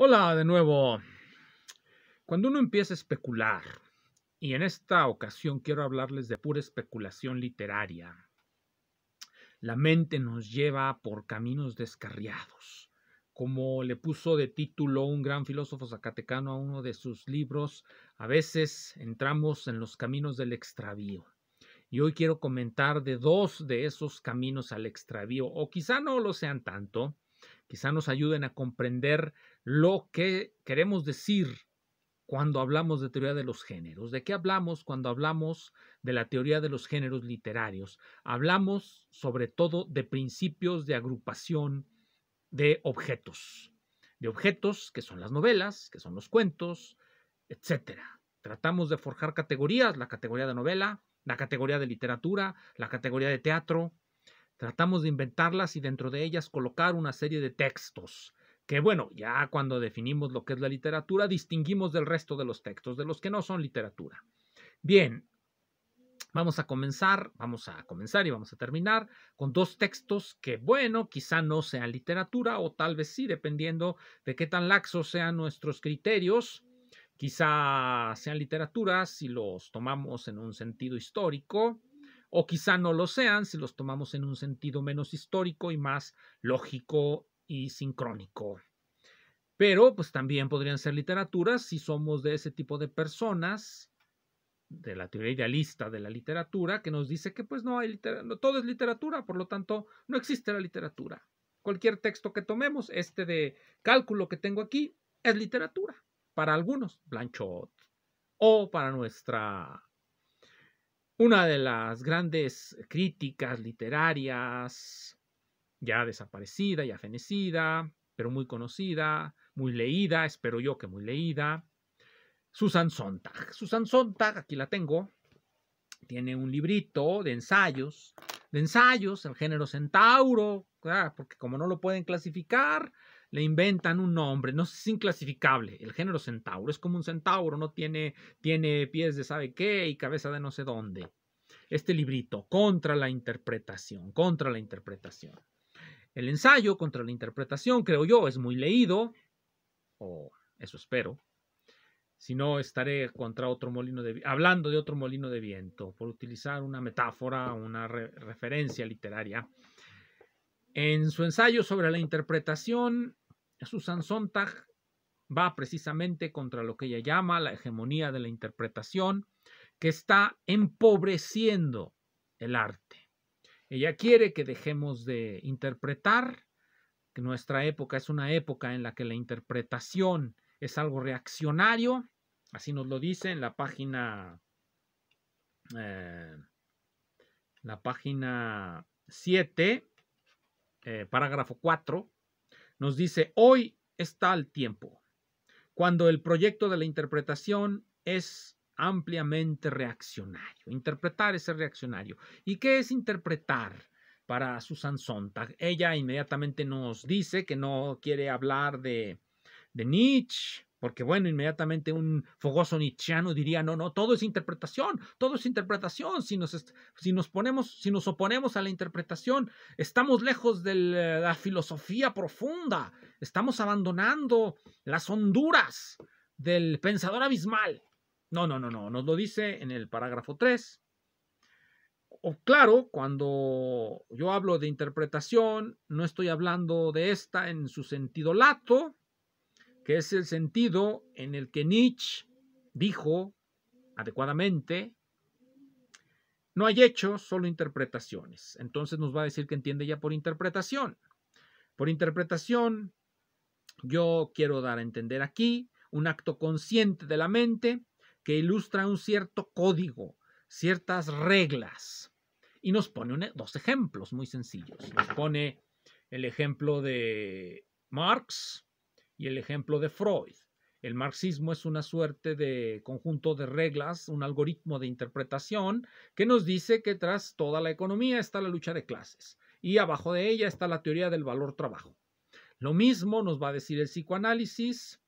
Hola de nuevo. Cuando uno empieza a especular, y en esta ocasión quiero hablarles de pura especulación literaria, la mente nos lleva por caminos descarriados. Como le puso de título un gran filósofo zacatecano a uno de sus libros, a veces entramos en los caminos del extravío. Y hoy quiero comentar de dos de esos caminos al extravío, o quizá no lo sean tanto, quizá nos ayuden a comprender lo que queremos decir cuando hablamos de teoría de los géneros. ¿De qué hablamos cuando hablamos de la teoría de los géneros literarios? Hablamos sobre todo de principios de agrupación de objetos, de objetos que son las novelas, que son los cuentos, etcétera. Tratamos de forjar categorías, la categoría de novela, la categoría de literatura, la categoría de teatro. Tratamos de inventarlas y dentro de ellas colocar una serie de textos que bueno, ya cuando definimos lo que es la literatura, distinguimos del resto de los textos, de los que no son literatura. Bien, vamos a comenzar, vamos a comenzar y vamos a terminar con dos textos que, bueno, quizá no sean literatura o tal vez sí, dependiendo de qué tan laxos sean nuestros criterios, quizá sean literatura si los tomamos en un sentido histórico, o quizá no lo sean si los tomamos en un sentido menos histórico y más lógico y sincrónico. Pero pues también podrían ser literaturas si somos de ese tipo de personas, de la teoría idealista de la literatura, que nos dice que pues no hay literatura, todo es literatura, por lo tanto no existe la literatura. Cualquier texto que tomemos, este de cálculo que tengo aquí, es literatura. Para algunos, Blanchot. O para nuestra una de las grandes críticas literarias, ya desaparecida, ya fenecida, pero muy conocida, muy leída, espero yo que muy leída. Susan Sontag. Susan Sontag, aquí la tengo, tiene un librito de ensayos, de ensayos, el género centauro, porque como no lo pueden clasificar, le inventan un nombre, no es inclasificable, el género centauro, es como un centauro, no tiene, tiene pies de sabe qué y cabeza de no sé dónde. Este librito, contra la interpretación, contra la interpretación. El ensayo contra la interpretación, creo yo, es muy leído, o eso espero. Si no, estaré contra otro molino de hablando de otro molino de viento, por utilizar una metáfora, una referencia literaria. En su ensayo sobre la interpretación, Susan Sontag va precisamente contra lo que ella llama la hegemonía de la interpretación, que está empobreciendo el arte. Ella quiere que dejemos de interpretar nuestra época es una época en la que la interpretación es algo reaccionario, así nos lo dice en la página, eh, la página 7, eh, parágrafo 4, nos dice, hoy está el tiempo, cuando el proyecto de la interpretación es ampliamente reaccionario. Interpretar es ser reaccionario. ¿Y qué es interpretar? para Susan Sontag. Ella inmediatamente nos dice que no quiere hablar de, Nietzsche, porque bueno, inmediatamente un fogoso nietzscheano diría, no, no, todo es interpretación, todo es interpretación. Si nos, si nos, ponemos, si nos oponemos a la interpretación, estamos lejos de eh, la filosofía profunda, estamos abandonando las honduras del pensador abismal. No, no, no, no, nos lo dice en el parágrafo 3 o claro, cuando yo hablo de interpretación, no estoy hablando de esta en su sentido lato, que es el sentido en el que Nietzsche dijo adecuadamente, no hay hechos, solo interpretaciones. Entonces nos va a decir que entiende ya por interpretación. Por interpretación, yo quiero dar a entender aquí un acto consciente de la mente que ilustra un cierto código, ciertas reglas. Y nos pone e, dos ejemplos muy sencillos. Nos pone el ejemplo de Marx y el ejemplo de Freud. El marxismo es una suerte de conjunto de reglas, un algoritmo de interpretación que nos dice que tras toda la economía está la lucha de clases y abajo de ella está la teoría del valor trabajo. Lo mismo nos va a decir el psicoanálisis,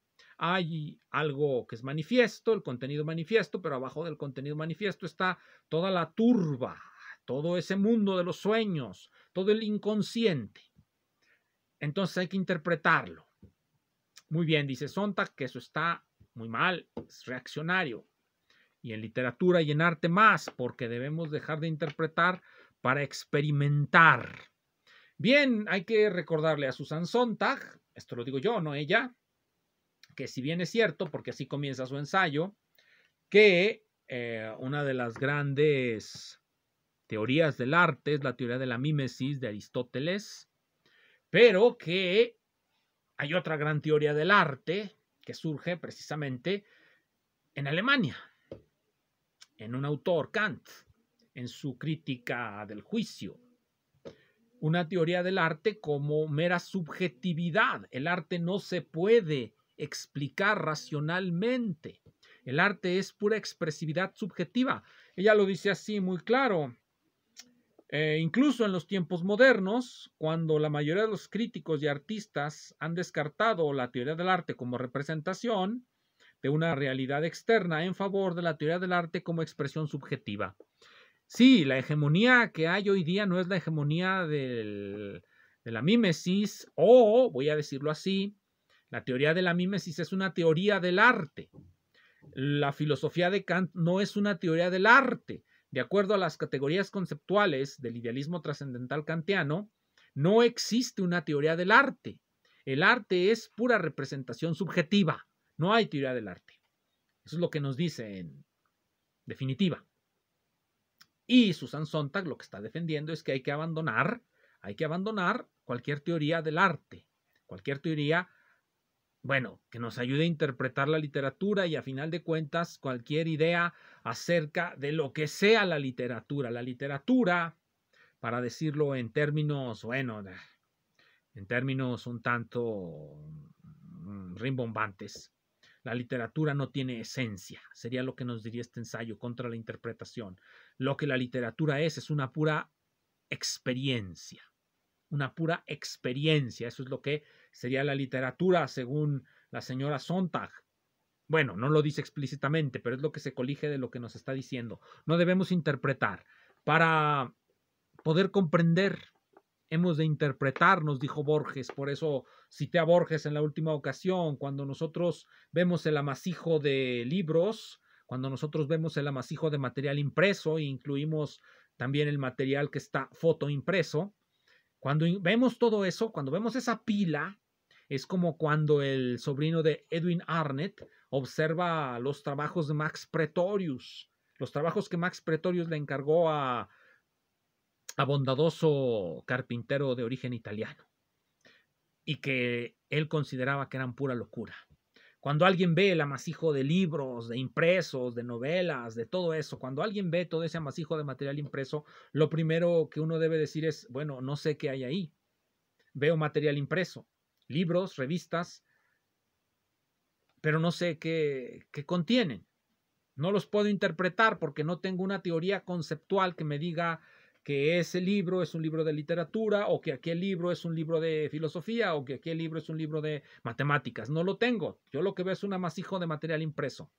hay algo que es manifiesto, el contenido manifiesto, pero abajo del contenido manifiesto está toda la turba, todo ese mundo de los sueños, todo el inconsciente. Entonces hay que interpretarlo. Muy bien, dice Sontag que eso está muy mal, es reaccionario. Y en literatura y en arte más, porque debemos dejar de interpretar para experimentar. Bien, hay que recordarle a Susan Sontag, esto lo digo yo, no ella, que si bien es cierto, porque así comienza su ensayo, que eh, una de las grandes teorías del arte es la teoría de la mímesis de Aristóteles, pero que hay otra gran teoría del arte que surge precisamente en Alemania, en un autor, Kant, en su crítica del juicio. Una teoría del arte como mera subjetividad. El arte no se puede explicar racionalmente. El arte es pura expresividad subjetiva. Ella lo dice así muy claro. Eh, incluso en los tiempos modernos, cuando la mayoría de los críticos y artistas han descartado la teoría del arte como representación de una realidad externa en favor de la teoría del arte como expresión subjetiva. Sí, la hegemonía que hay hoy día no es la hegemonía de la mímesis o, voy a decirlo así, la teoría de la mímesis es una teoría del arte. La filosofía de Kant no es una teoría del arte. De acuerdo a las categorías conceptuales del idealismo trascendental kantiano, no existe una teoría del arte. El arte es pura representación subjetiva. No hay teoría del arte. Eso es lo que nos dice en definitiva. Y Susan Sontag lo que está defendiendo es que hay que abandonar, hay que abandonar cualquier teoría del arte, cualquier teoría bueno, que nos ayude a interpretar la literatura y a final de cuentas cualquier idea acerca de lo que sea la literatura. La literatura, para decirlo en términos, bueno, en términos un tanto mm, rimbombantes, la literatura no tiene esencia, sería lo que nos diría este ensayo contra la interpretación. Lo que la literatura es es una pura experiencia una pura experiencia. Eso es lo que sería la literatura, según la señora Sontag. Bueno, no lo dice explícitamente, pero es lo que se colige de lo que nos está diciendo. No debemos interpretar. Para poder comprender, hemos de interpretar, nos dijo Borges. Por eso cité a Borges en la última ocasión, cuando nosotros vemos el amasijo de libros, cuando nosotros vemos el amasijo de material impreso e incluimos también el material que está foto impreso, cuando vemos todo eso, cuando vemos esa pila, es como cuando el sobrino de Edwin Arnett observa los trabajos de Max Pretorius, los trabajos que Max Pretorius le encargó a, a bondadoso carpintero de origen italiano y que él consideraba que eran pura locura. Cuando alguien ve el amasijo de libros, de impresos, de novelas, de todo eso, cuando alguien ve todo ese amasijo de material impreso, lo primero que uno debe decir es, bueno, no sé qué hay ahí. Veo material impreso, libros, revistas, pero no sé qué, contienen. No los puedo interpretar porque no tengo una teoría conceptual que me diga que ese libro es un libro de literatura o que aquel libro es un libro de filosofía o que aquel libro es un libro de matemáticas. No lo tengo. Yo lo que veo es un amasijo de material impreso.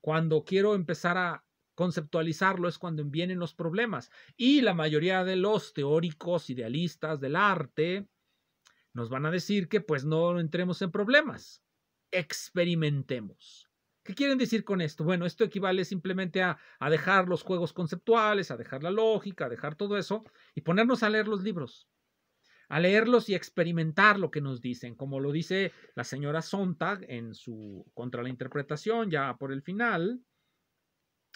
Cuando quiero empezar a conceptualizarlo es cuando vienen los problemas. Y la mayoría de los teóricos idealistas del arte nos van a decir que pues no entremos en problemas, experimentemos. ¿Qué quieren decir con esto? Bueno, esto equivale simplemente a, dejar los juegos conceptuales, a dejar la lógica, a dejar todo eso y ponernos a leer los libros, a leerlos y experimentar lo que nos dicen, como lo dice la señora Sontag en su Contra la Interpretación, ya por el final,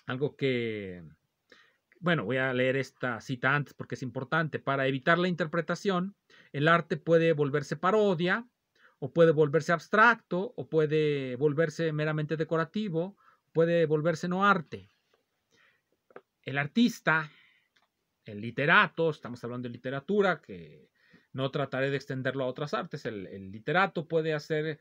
algo que, bueno, voy a leer esta cita antes porque es importante, para evitar la interpretación, el arte puede volverse parodia, o puede volverse abstracto, o puede volverse meramente decorativo, puede volverse no arte. El artista, el literato, estamos hablando de literatura, que no trataré de extenderlo a otras artes, el, literato puede hacer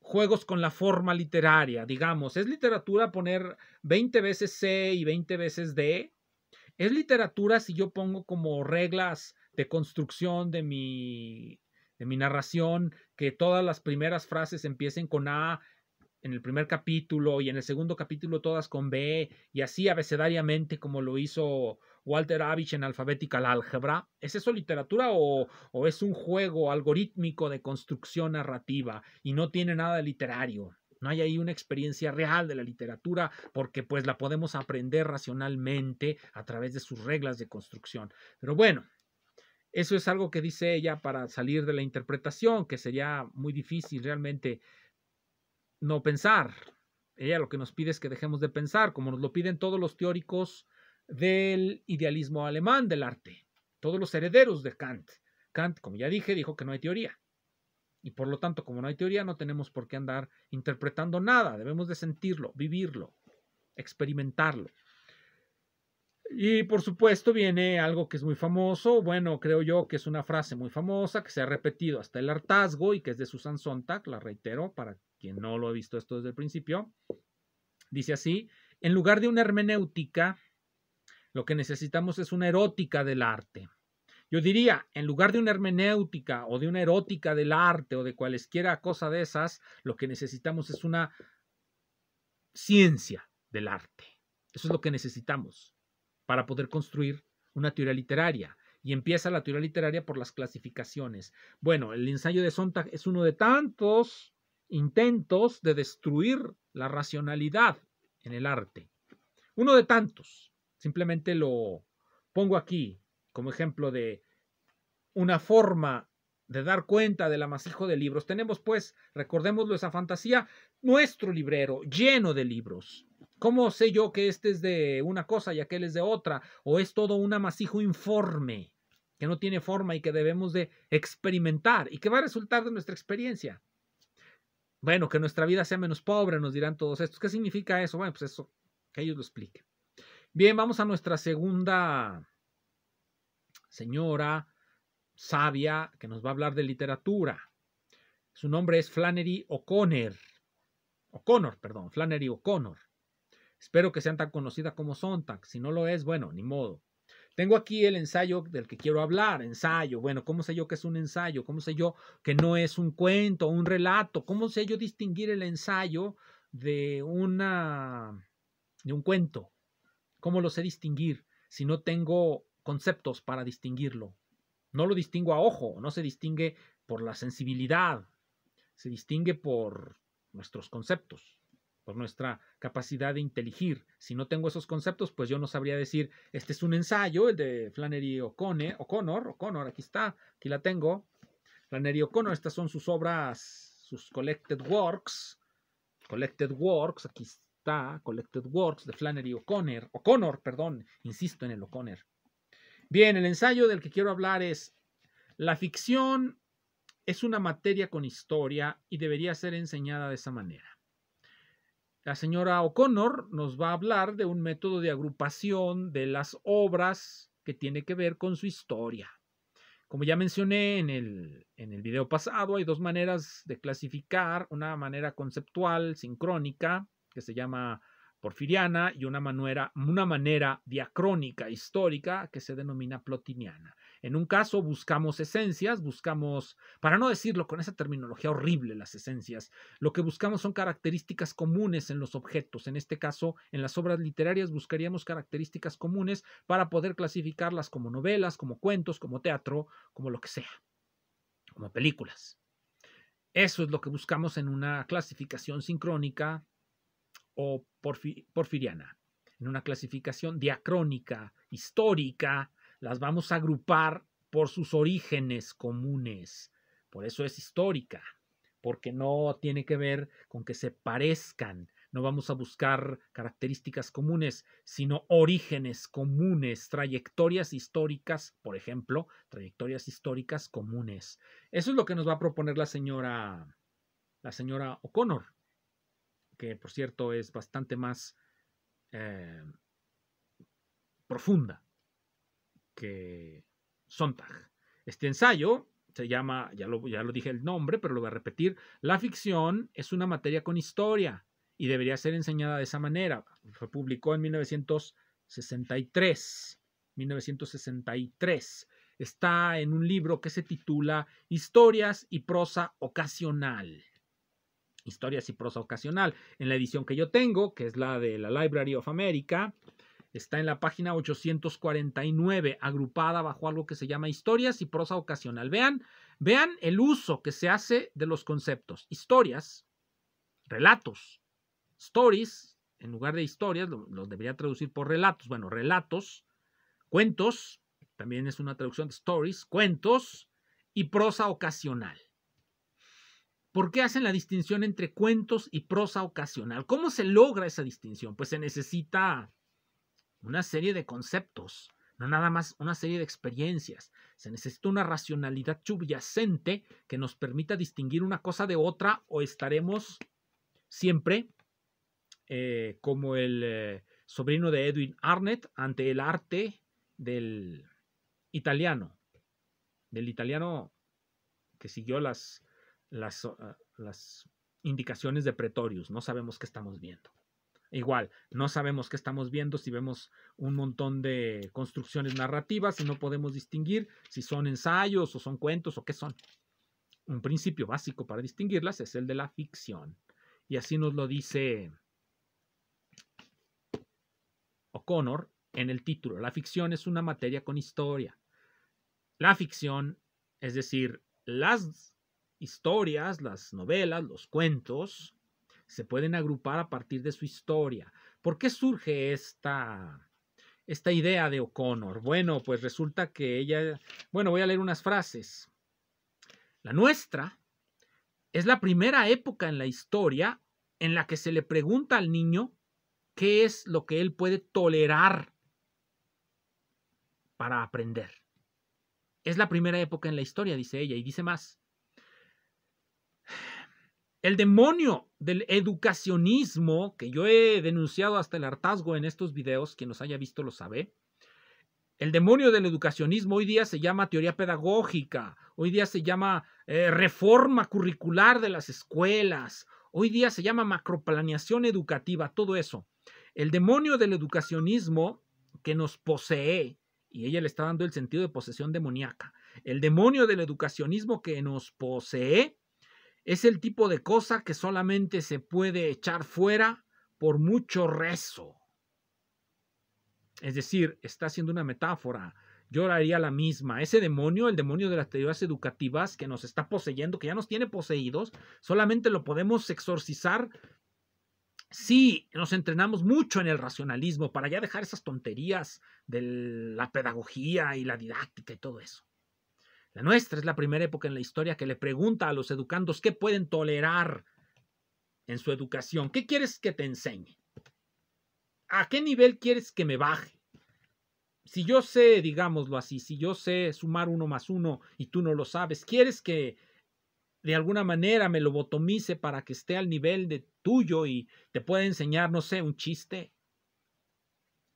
juegos con la forma literaria, digamos. Es literatura poner 20 veces C y 20 veces D. Es literatura si yo pongo como reglas de construcción de mi de mi narración, que todas las primeras frases empiecen con A en el primer capítulo y en el segundo capítulo todas con B y así abecedariamente como lo hizo Walter Avich en Alfabética al álgebra ¿Es eso literatura o, es un juego algorítmico de construcción narrativa y no tiene nada literario? No hay ahí una experiencia real de la literatura porque pues la podemos aprender racionalmente a través de sus reglas de construcción. Pero bueno, eso es algo que dice ella para salir de la interpretación, que sería muy difícil realmente no pensar. Ella lo que nos pide es que dejemos de pensar, como nos lo piden todos los teóricos del idealismo alemán del arte, todos los herederos de Kant. Kant, como ya dije, dijo que no hay teoría. Y por lo tanto, como no hay teoría, no tenemos por qué andar interpretando nada. Debemos de sentirlo, vivirlo, experimentarlo. Y por supuesto viene algo que es muy famoso, bueno, creo yo que es una frase muy famosa que se ha repetido hasta el hartazgo y que es de Susan Sontag, la reitero para quien no lo ha visto esto desde el principio. Dice así, en lugar de una hermenéutica, lo que necesitamos es una erótica del arte. Yo diría, en lugar de una hermenéutica o de una erótica del arte o de cualesquiera cosa de esas, lo que necesitamos es una ciencia del arte. Eso es lo que necesitamos para poder construir una teoría literaria. Y empieza la teoría literaria por las clasificaciones. Bueno, el ensayo de Sontag es uno de tantos intentos de destruir la racionalidad en el arte. Uno de tantos. Simplemente lo pongo aquí como ejemplo de una forma de dar cuenta del amasijo de libros. Tenemos, pues, recordémoslo, esa fantasía, nuestro librero lleno de libros. ¿Cómo sé yo que este es de una cosa y aquel es de otra? ¿O es todo un amasijo informe que no tiene forma y que debemos de experimentar y que va a resultar de nuestra experiencia? Bueno, que nuestra vida sea menos pobre, nos dirán todos estos. ¿Qué significa eso? Bueno, pues eso, que ellos lo expliquen. Bien, vamos a nuestra segunda señora sabia que nos va a hablar de literatura. Su nombre es Flannery O'Connor. O'Connor, perdón, Flannery O'Connor. Espero que sean tan conocidas como Sontag. Si no lo es, bueno, ni modo. Tengo aquí el ensayo del que quiero hablar. Ensayo. Bueno, ¿cómo sé yo que es un ensayo? ¿Cómo sé yo que no es un cuento, un relato? ¿Cómo sé yo distinguir el ensayo de una de un cuento? ¿Cómo lo sé distinguir si no tengo conceptos para distinguirlo? No lo distingo a ojo, no se distingue por la sensibilidad, se distingue por nuestros conceptos, por nuestra capacidad de inteligir. Si no tengo esos conceptos, pues yo no sabría decir, este es un ensayo, el de Flannery O'Connor, O'Connor, aquí está, aquí la tengo. Flannery O'Connor, estas son sus obras, sus collected works, collected works, aquí está, collected works de Flannery O'Connor, O'Connor, perdón, insisto en el O'Connor. Bien, el ensayo del que quiero hablar es, la ficción es una materia con historia y debería ser enseñada de esa manera. La señora O'Connor nos va a hablar de un método de agrupación de las obras que tiene que ver con su historia. Como ya mencioné en el, en video pasado, hay dos maneras de clasificar. Una manera conceptual, sincrónica, que se llama porfiriana y una manera, una manera diacrónica histórica que se denomina plotiniana. En un caso buscamos esencias, buscamos, para no decirlo con esa terminología horrible, las esencias, lo que buscamos son características comunes en los objetos. En este caso, en las obras literarias buscaríamos características comunes para poder clasificarlas como novelas, como cuentos, como teatro, como lo que sea, como películas. Eso es lo que buscamos en una clasificación sincrónica o porfiriana. En una clasificación diacrónica, histórica, las vamos a agrupar por sus orígenes comunes. Por eso es histórica, porque no tiene que ver con que se parezcan. No vamos a buscar características comunes, sino orígenes comunes, trayectorias históricas, por ejemplo, trayectorias históricas comunes. Eso es lo que nos va a proponer la señora, la señora O'Connor que por cierto es bastante más eh, profunda que Sontag. Este ensayo se llama, ya lo, ya lo dije el nombre, pero lo voy a repetir, la ficción es una materia con historia y debería ser enseñada de esa manera. Fue publicado en 1963. 1963. Está en un libro que se titula Historias y prosa ocasional historias y prosa ocasional. En la edición que yo tengo, que es la de la Library of America, está en la página 849, agrupada bajo algo que se llama historias y prosa ocasional. Vean, vean el uso que se hace de los conceptos. Historias, relatos, stories, en lugar de historias, los debería traducir por relatos. Bueno, relatos, cuentos, también es una traducción de stories, cuentos y prosa ocasional. ¿Por qué hacen la distinción entre cuentos y prosa ocasional? ¿Cómo se logra esa distinción? Pues se necesita una serie de conceptos, no nada más una serie de experiencias. Se necesita una racionalidad subyacente que nos permita distinguir una cosa de otra o estaremos siempre eh, como el eh, sobrino de Edwin Arnett ante el arte del italiano, del italiano que siguió las Ah, las, indicaciones de Pretorius, no sabemos qué estamos viendo. Igual, no sabemos qué estamos viendo si vemos un montón de construcciones narrativas y no podemos distinguir si son ensayos o son cuentos o qué son. Un principio básico para distinguirlas es el de la ficción. Y así nos lo dice O'Connor en el título. La ficción es una materia con historia. La ficción, es decir, las historias, las novelas, los cuentos, se pueden agrupar a partir de su historia. ¿Por qué surge esta, esta idea de O'Connor? Bueno, pues resulta que ella, bueno, voy a leer unas frases. La nuestra es la primera época en la historia en la que se le pregunta al niño qué es lo que él puede tolerar para aprender. Es la primera época en la historia, dice ella, y dice más. El demonio del educacionismo, que yo he denunciado hasta el hartazgo en estos videos, quien nos haya visto lo sabe, el demonio del educacionismo hoy día se llama teoría pedagógica, hoy día se llama eh, reforma curricular de las escuelas, hoy día se llama macroplaneación educativa, todo eso. El demonio del educacionismo que nos posee, y ella le está dando el sentido de posesión demoníaca, el demonio del educacionismo que nos posee es el tipo de cosa que solamente se puede echar fuera por mucho rezo. Es decir, está haciendo una metáfora. Yo haría la misma. Ese demonio, el demonio de las teorías educativas que nos está poseyendo, que ya nos tiene poseídos, solamente lo podemos exorcizar si nos entrenamos mucho en el racionalismo para ya dejar esas tonterías de la pedagogía y la didáctica y todo eso. La nuestra es la primera época en la historia que le pregunta a los educandos qué pueden tolerar en su educación. ¿Qué quieres que te enseñe? ¿A qué nivel quieres que me baje? Si yo sé, digámoslo así, si yo sé sumar uno más uno y tú no lo sabes, ¿quieres que de alguna manera me lo botomice para que esté al nivel de tuyo y te pueda enseñar, no sé, un chiste?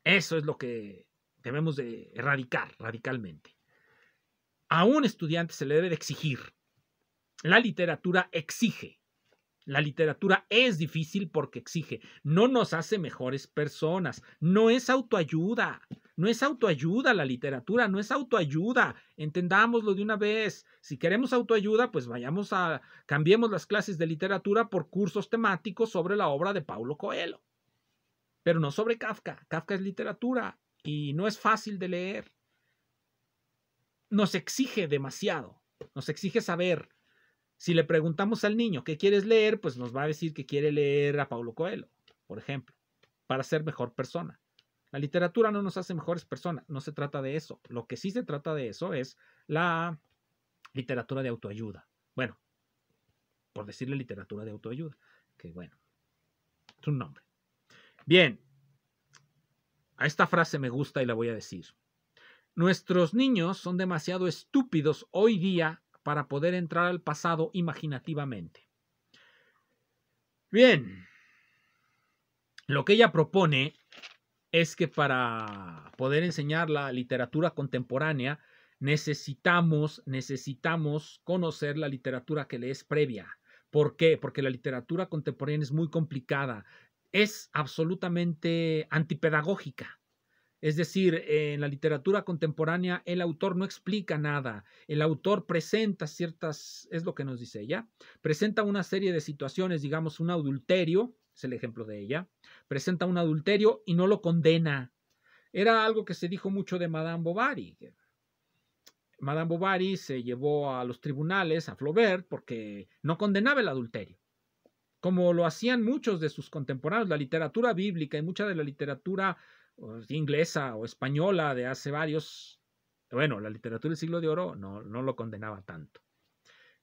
Eso es lo que debemos de erradicar radicalmente a un estudiante se le debe de exigir. La literatura exige. La literatura es difícil porque exige. No nos hace mejores personas. No es autoayuda. No es autoayuda la literatura, no es autoayuda. Entendámoslo de una vez. Si queremos autoayuda, pues vayamos a cambiemos las clases de literatura por cursos temáticos sobre la obra de Paulo Coelho. Pero no sobre Kafka. Kafka es literatura y no es fácil de leer nos exige demasiado, nos exige saber. Si le preguntamos al niño qué quieres leer, pues nos va a decir que quiere leer a Paulo Coelho, por ejemplo, para ser mejor persona. La literatura no nos hace mejores personas, no se trata de eso. Lo que sí se trata de eso es la literatura de autoayuda. Bueno, por decirle literatura de autoayuda, que bueno, es un nombre. Bien, a esta frase me gusta y la voy a decir. Nuestros niños son demasiado estúpidos hoy día para poder entrar al pasado imaginativamente. Bien, lo que ella propone es que para poder enseñar la literatura contemporánea necesitamos, necesitamos conocer la literatura que le es previa. ¿Por qué? Porque la literatura contemporánea es muy complicada, es absolutamente antipedagógica. Es decir, en la literatura contemporánea el autor no explica nada, el autor presenta ciertas, es lo que nos dice ella, presenta una serie de situaciones, digamos un adulterio, es el ejemplo de ella, presenta un adulterio y no lo condena. Era algo que se dijo mucho de Madame Bovary. Madame Bovary se llevó a los tribunales a Flaubert porque no condenaba el adulterio como lo hacían muchos de sus contemporáneos, la literatura bíblica y mucha de la literatura inglesa o española de hace varios, bueno, la literatura del siglo de oro no, no lo condenaba tanto.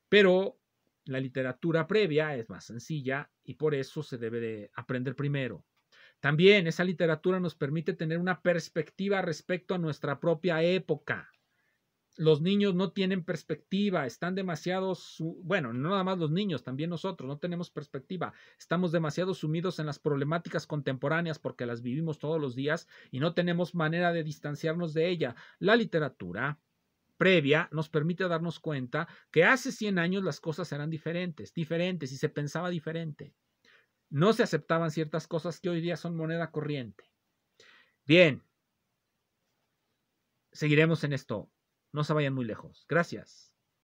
Pero la literatura previa es más sencilla y por eso se debe de aprender primero. También esa literatura nos permite tener una perspectiva respecto a nuestra propia época los niños no tienen perspectiva, están demasiado, bueno, no nada más los niños, también nosotros no tenemos perspectiva, estamos demasiado sumidos en las problemáticas contemporáneas porque las vivimos todos los días y no tenemos manera de distanciarnos de ella. La literatura previa nos permite darnos cuenta que hace 100 años las cosas eran diferentes, diferentes y se pensaba diferente. No se aceptaban ciertas cosas que hoy día son moneda corriente. Bien, seguiremos en esto. No se vayan muy lejos. Gracias.